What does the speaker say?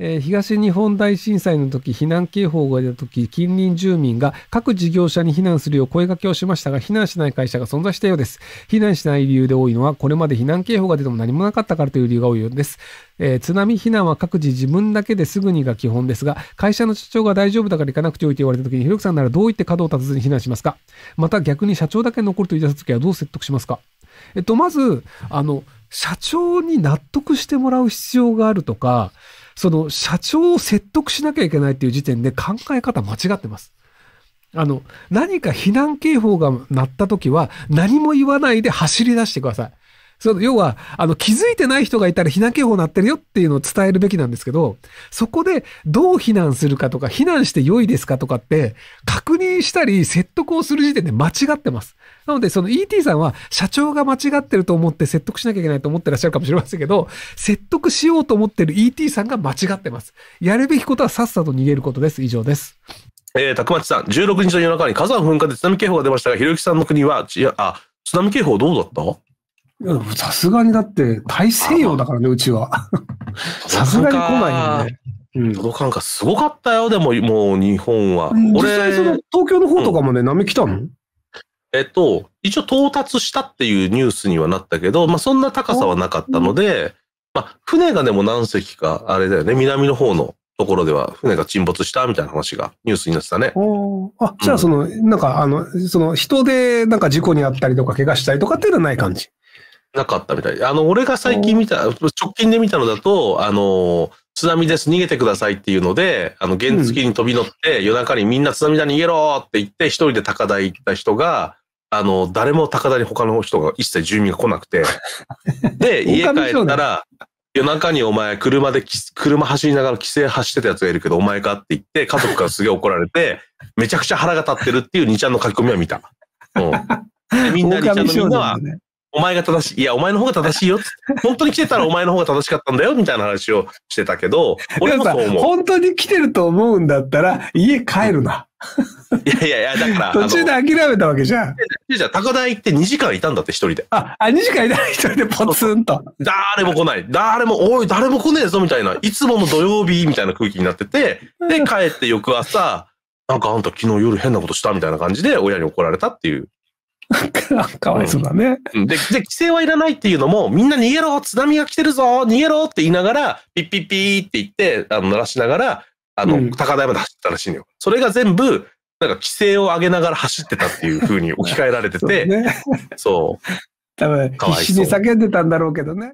え東日本大震災の時避難警報が出た時近隣住民が各事業者に避難するよう声掛けをしましたが避難しない会社が存在したようです避難しない理由で多いのはこれまで避難警報が出ても何もなかったからという理由が多いようですえー、津波避難は各自自分だけですぐにが基本ですが、会社の社長が大丈夫だから行かなくてよいと言われた時に、ひろきさんならどう言って角を立たずに避難しますかまた逆に社長だけ残ると言い出す時はどう説得しますかえっと、まず、あの、社長に納得してもらう必要があるとか、その社長を説得しなきゃいけないっていう時点で考え方間違ってます。あの、何か避難警報が鳴った時は何も言わないで走り出してください。そ要は、あの、気づいてない人がいたら避難警報鳴ってるよっていうのを伝えるべきなんですけど、そこでどう避難するかとか、避難して良いですかとかって、確認したり説得をする時点で間違ってます。なので、その ET さんは社長が間違ってると思って説得しなきゃいけないと思ってらっしゃるかもしれませんけど、説得しようと思ってる ET さんが間違ってます。やるべきことはさっさと逃げることです。以上です。えー、たくまちさん、16日の夜中に火山噴火で津波警報が出ましたが、ひろゆきさんの国は、あ、津波警報どうだったさすがにだって大西洋だからね、うちは。さすがに来ないよね。うん、届かんかすごかったよ、でも、もう日本は。俺、その東京の方とかもね、うん、波来たのえっと、一応到達したっていうニュースにはなったけど、まあそんな高さはなかったので、まあ船がでも何隻か、あれだよね、南の方のところでは船が沈没したみたいな話がニュースになってたね。あ、じゃあその、うん、なんかあの、その人でなんか事故にあったりとか怪我したりとかっていうのはない感じなかったみたい。あの、俺が最近見た、直近で見たのだと、あの、津波です、逃げてくださいっていうので、あの、原付に飛び乗って、うん、夜中にみんな津波だ、逃げろって言って、一人で高台行った人が、あの、誰も高台に他の人が一切住民が来なくて、で、家帰ったら、夜中にお前車で、車走りながら規制走ってたやつがいるけど、お前かって言って、家族からすげえ怒られて、めちゃくちゃ腹が立ってるっていう2ちゃんの書き込みは見た。うんみんな、リちゃみんなは、お前が正しい。いや、お前の方が正しいよ。本当に来てたらお前の方が正しかったんだよ、みたいな話をしてたけど、俺もそう思う。本当に来てると思うんだったら、家帰るな。いやいやいや、だから。途中で諦めたわけじゃん。じゃ高台行って2時間いたんだって、一人で。あ、あ、2時間いた一人でポツンと。誰も来ない。誰も、おい、誰も来ねえぞ、みたいな。いつもの土曜日、みたいな空気になってて、で、帰って翌朝、なんかあんた昨日夜変なことしたみたいな感じで親に怒られたっていう かわいそうだね、うん、で。で、規制はいらないっていうのも、みんな逃げろ津波が来てるぞ逃げろって言いながら、ピッピッピーって言って、あの、鳴らしながら、あの、高台まで走ったらしいのよ。それが全部、なんか規制を上げながら走ってたっていうふうに置き換えられてて、そう、ね、そう。多分、必死に叫んでたんだろうけどね。